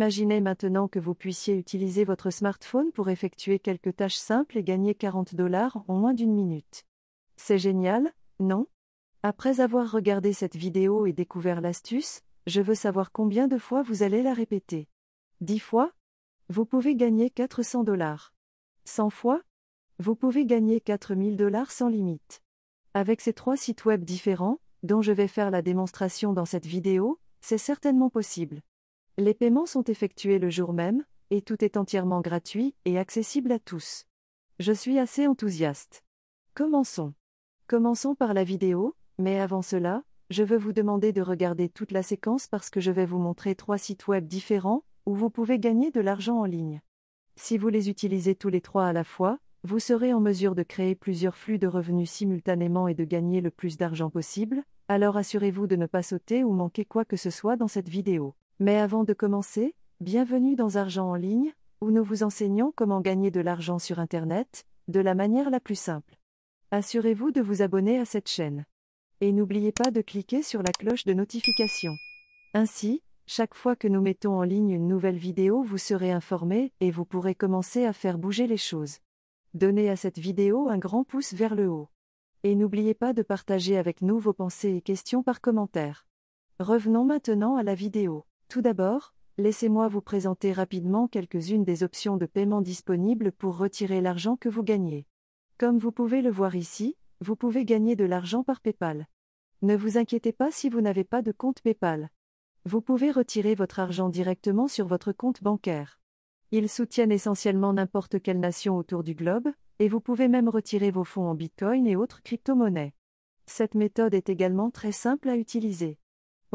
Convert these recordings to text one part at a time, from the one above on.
Imaginez maintenant que vous puissiez utiliser votre smartphone pour effectuer quelques tâches simples et gagner 40 dollars en moins d'une minute. C'est génial, non Après avoir regardé cette vidéo et découvert l'astuce, je veux savoir combien de fois vous allez la répéter. 10 fois Vous pouvez gagner 400 dollars. 100 fois Vous pouvez gagner 4000 dollars sans limite. Avec ces trois sites web différents, dont je vais faire la démonstration dans cette vidéo, c'est certainement possible. Les paiements sont effectués le jour même, et tout est entièrement gratuit et accessible à tous. Je suis assez enthousiaste. Commençons. Commençons par la vidéo, mais avant cela, je veux vous demander de regarder toute la séquence parce que je vais vous montrer trois sites web différents où vous pouvez gagner de l'argent en ligne. Si vous les utilisez tous les trois à la fois, vous serez en mesure de créer plusieurs flux de revenus simultanément et de gagner le plus d'argent possible, alors assurez-vous de ne pas sauter ou manquer quoi que ce soit dans cette vidéo. Mais avant de commencer, bienvenue dans Argent en ligne, où nous vous enseignons comment gagner de l'argent sur Internet, de la manière la plus simple. Assurez-vous de vous abonner à cette chaîne. Et n'oubliez pas de cliquer sur la cloche de notification. Ainsi, chaque fois que nous mettons en ligne une nouvelle vidéo, vous serez informé et vous pourrez commencer à faire bouger les choses. Donnez à cette vidéo un grand pouce vers le haut. Et n'oubliez pas de partager avec nous vos pensées et questions par commentaire. Revenons maintenant à la vidéo. Tout d'abord, laissez-moi vous présenter rapidement quelques-unes des options de paiement disponibles pour retirer l'argent que vous gagnez. Comme vous pouvez le voir ici, vous pouvez gagner de l'argent par PayPal. Ne vous inquiétez pas si vous n'avez pas de compte PayPal. Vous pouvez retirer votre argent directement sur votre compte bancaire. Ils soutiennent essentiellement n'importe quelle nation autour du globe, et vous pouvez même retirer vos fonds en Bitcoin et autres crypto-monnaies. Cette méthode est également très simple à utiliser.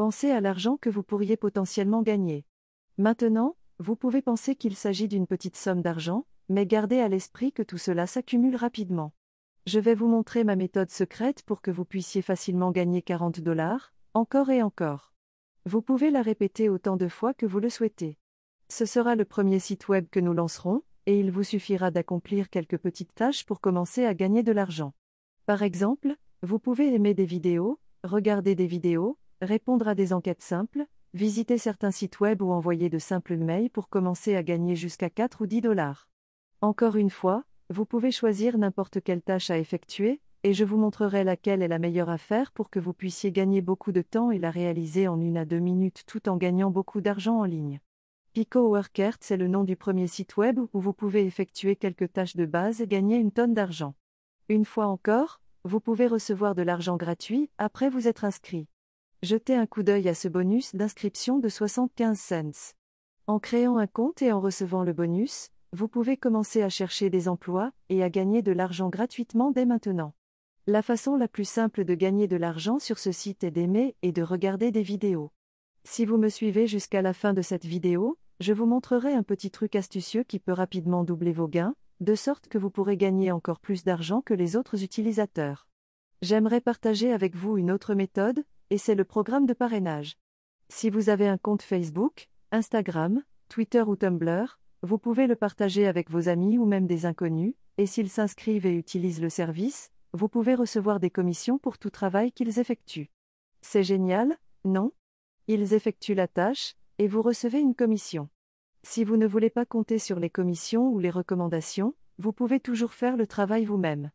Pensez à l'argent que vous pourriez potentiellement gagner. Maintenant, vous pouvez penser qu'il s'agit d'une petite somme d'argent, mais gardez à l'esprit que tout cela s'accumule rapidement. Je vais vous montrer ma méthode secrète pour que vous puissiez facilement gagner 40 dollars, encore et encore. Vous pouvez la répéter autant de fois que vous le souhaitez. Ce sera le premier site web que nous lancerons, et il vous suffira d'accomplir quelques petites tâches pour commencer à gagner de l'argent. Par exemple, vous pouvez aimer des vidéos, regarder des vidéos, Répondre à des enquêtes simples, visiter certains sites web ou envoyer de simples mails pour commencer à gagner jusqu'à 4 ou 10 dollars. Encore une fois, vous pouvez choisir n'importe quelle tâche à effectuer, et je vous montrerai laquelle est la meilleure à faire pour que vous puissiez gagner beaucoup de temps et la réaliser en une à deux minutes tout en gagnant beaucoup d'argent en ligne. Pico Workert, c'est le nom du premier site web où vous pouvez effectuer quelques tâches de base et gagner une tonne d'argent. Une fois encore, vous pouvez recevoir de l'argent gratuit après vous être inscrit. Jetez un coup d'œil à ce bonus d'inscription de 75 cents. En créant un compte et en recevant le bonus, vous pouvez commencer à chercher des emplois et à gagner de l'argent gratuitement dès maintenant. La façon la plus simple de gagner de l'argent sur ce site est d'aimer et de regarder des vidéos. Si vous me suivez jusqu'à la fin de cette vidéo, je vous montrerai un petit truc astucieux qui peut rapidement doubler vos gains, de sorte que vous pourrez gagner encore plus d'argent que les autres utilisateurs. J'aimerais partager avec vous une autre méthode, et c'est le programme de parrainage. Si vous avez un compte Facebook, Instagram, Twitter ou Tumblr, vous pouvez le partager avec vos amis ou même des inconnus, et s'ils s'inscrivent et utilisent le service, vous pouvez recevoir des commissions pour tout travail qu'ils effectuent. C'est génial, non Ils effectuent la tâche, et vous recevez une commission. Si vous ne voulez pas compter sur les commissions ou les recommandations, vous pouvez toujours faire le travail vous-même.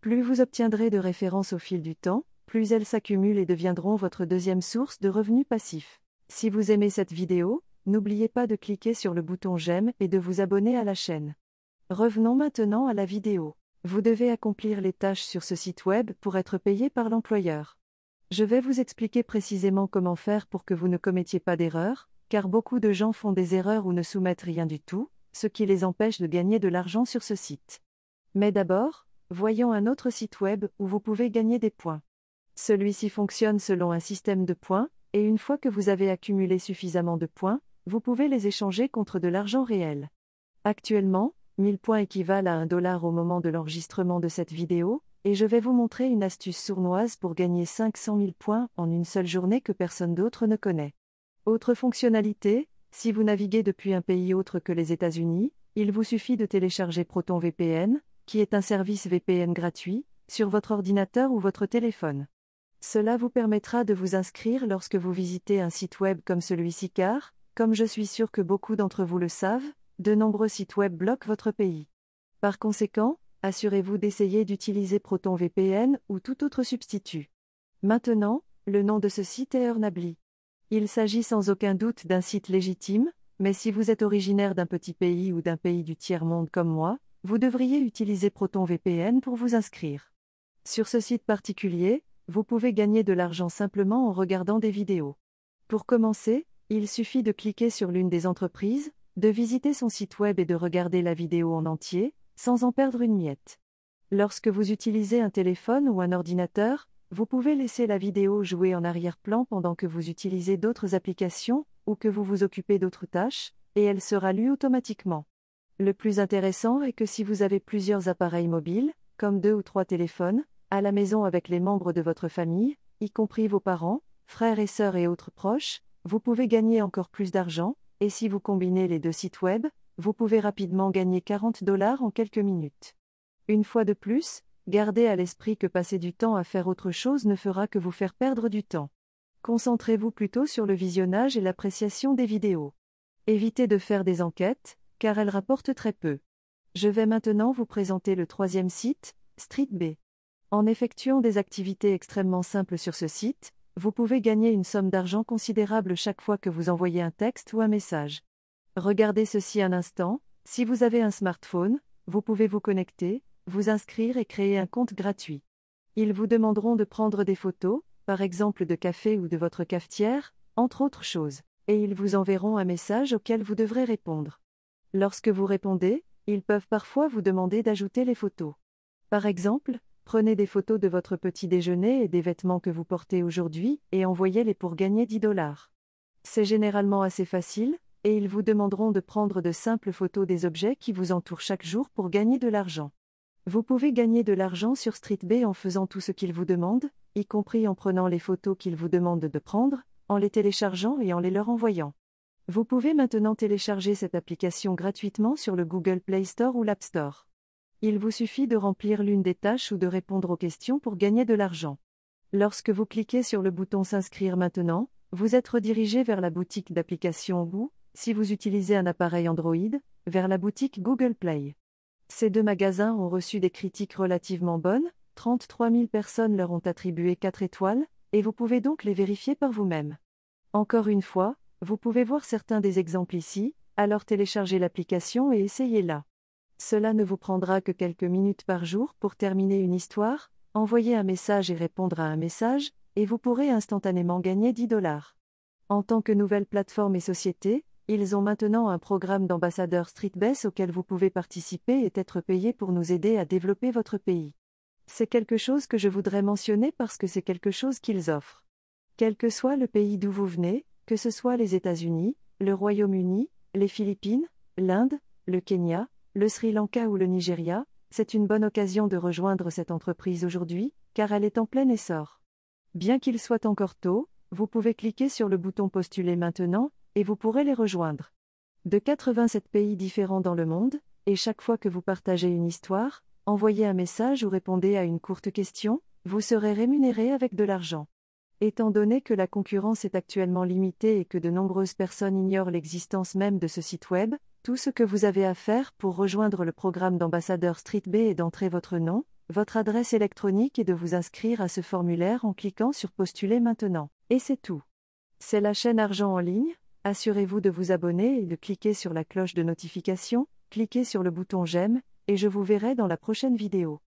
Plus vous obtiendrez de références au fil du temps, plus elles s'accumulent et deviendront votre deuxième source de revenus passifs. Si vous aimez cette vidéo, n'oubliez pas de cliquer sur le bouton j'aime et de vous abonner à la chaîne. Revenons maintenant à la vidéo. Vous devez accomplir les tâches sur ce site web pour être payé par l'employeur. Je vais vous expliquer précisément comment faire pour que vous ne commettiez pas d'erreurs, car beaucoup de gens font des erreurs ou ne soumettent rien du tout, ce qui les empêche de gagner de l'argent sur ce site. Mais d'abord, voyons un autre site web où vous pouvez gagner des points. Celui-ci fonctionne selon un système de points, et une fois que vous avez accumulé suffisamment de points, vous pouvez les échanger contre de l'argent réel. Actuellement, 1000 points équivalent à 1 dollar au moment de l'enregistrement de cette vidéo, et je vais vous montrer une astuce sournoise pour gagner 500 000 points en une seule journée que personne d'autre ne connaît. Autre fonctionnalité, si vous naviguez depuis un pays autre que les États-Unis, il vous suffit de télécharger ProtonVPN, qui est un service VPN gratuit, sur votre ordinateur ou votre téléphone. Cela vous permettra de vous inscrire lorsque vous visitez un site web comme celui-ci car, comme je suis sûr que beaucoup d'entre vous le savent, de nombreux sites web bloquent votre pays. Par conséquent, assurez-vous d'essayer d'utiliser ProtonVPN ou tout autre substitut. Maintenant, le nom de ce site est Urnabli. Il s'agit sans aucun doute d'un site légitime, mais si vous êtes originaire d'un petit pays ou d'un pays du tiers-monde comme moi, vous devriez utiliser ProtonVPN pour vous inscrire. Sur ce site particulier, vous pouvez gagner de l'argent simplement en regardant des vidéos. Pour commencer, il suffit de cliquer sur l'une des entreprises, de visiter son site web et de regarder la vidéo en entier, sans en perdre une miette. Lorsque vous utilisez un téléphone ou un ordinateur, vous pouvez laisser la vidéo jouer en arrière-plan pendant que vous utilisez d'autres applications ou que vous vous occupez d'autres tâches, et elle sera lue automatiquement. Le plus intéressant est que si vous avez plusieurs appareils mobiles, comme deux ou trois téléphones, à la maison avec les membres de votre famille, y compris vos parents, frères et sœurs et autres proches, vous pouvez gagner encore plus d'argent, et si vous combinez les deux sites web, vous pouvez rapidement gagner 40 dollars en quelques minutes. Une fois de plus, gardez à l'esprit que passer du temps à faire autre chose ne fera que vous faire perdre du temps. Concentrez-vous plutôt sur le visionnage et l'appréciation des vidéos. Évitez de faire des enquêtes, car elles rapportent très peu. Je vais maintenant vous présenter le troisième site, StreetB. En effectuant des activités extrêmement simples sur ce site, vous pouvez gagner une somme d'argent considérable chaque fois que vous envoyez un texte ou un message. Regardez ceci un instant, si vous avez un smartphone, vous pouvez vous connecter, vous inscrire et créer un compte gratuit. Ils vous demanderont de prendre des photos, par exemple de café ou de votre cafetière, entre autres choses, et ils vous enverront un message auquel vous devrez répondre. Lorsque vous répondez, ils peuvent parfois vous demander d'ajouter les photos. Par exemple, Prenez des photos de votre petit déjeuner et des vêtements que vous portez aujourd'hui et envoyez-les pour gagner 10 dollars. C'est généralement assez facile, et ils vous demanderont de prendre de simples photos des objets qui vous entourent chaque jour pour gagner de l'argent. Vous pouvez gagner de l'argent sur Street B en faisant tout ce qu'ils vous demandent, y compris en prenant les photos qu'ils vous demandent de prendre, en les téléchargeant et en les leur envoyant. Vous pouvez maintenant télécharger cette application gratuitement sur le Google Play Store ou l'App Store. Il vous suffit de remplir l'une des tâches ou de répondre aux questions pour gagner de l'argent. Lorsque vous cliquez sur le bouton S'inscrire maintenant, vous êtes redirigé vers la boutique d'applications ou, si vous utilisez un appareil Android, vers la boutique Google Play. Ces deux magasins ont reçu des critiques relativement bonnes, 33 000 personnes leur ont attribué 4 étoiles, et vous pouvez donc les vérifier par vous-même. Encore une fois, vous pouvez voir certains des exemples ici, alors téléchargez l'application et essayez-la. Cela ne vous prendra que quelques minutes par jour pour terminer une histoire, envoyer un message et répondre à un message, et vous pourrez instantanément gagner 10 dollars. En tant que nouvelle plateforme et société, ils ont maintenant un programme d'ambassadeurs StreetBest auquel vous pouvez participer et être payé pour nous aider à développer votre pays. C'est quelque chose que je voudrais mentionner parce que c'est quelque chose qu'ils offrent. Quel que soit le pays d'où vous venez, que ce soit les États-Unis, le Royaume-Uni, les Philippines, l'Inde, le Kenya, le Sri Lanka ou le Nigeria, c'est une bonne occasion de rejoindre cette entreprise aujourd'hui, car elle est en plein essor. Bien qu'il soit encore tôt, vous pouvez cliquer sur le bouton Postuler maintenant, et vous pourrez les rejoindre. De 87 pays différents dans le monde, et chaque fois que vous partagez une histoire, envoyez un message ou répondez à une courte question, vous serez rémunéré avec de l'argent. Étant donné que la concurrence est actuellement limitée et que de nombreuses personnes ignorent l'existence même de ce site web, tout ce que vous avez à faire pour rejoindre le programme d'ambassadeur Street B est d'entrer votre nom, votre adresse électronique et de vous inscrire à ce formulaire en cliquant sur Postuler maintenant. Et c'est tout. C'est la chaîne Argent en ligne, assurez-vous de vous abonner et de cliquer sur la cloche de notification, cliquez sur le bouton J'aime, et je vous verrai dans la prochaine vidéo.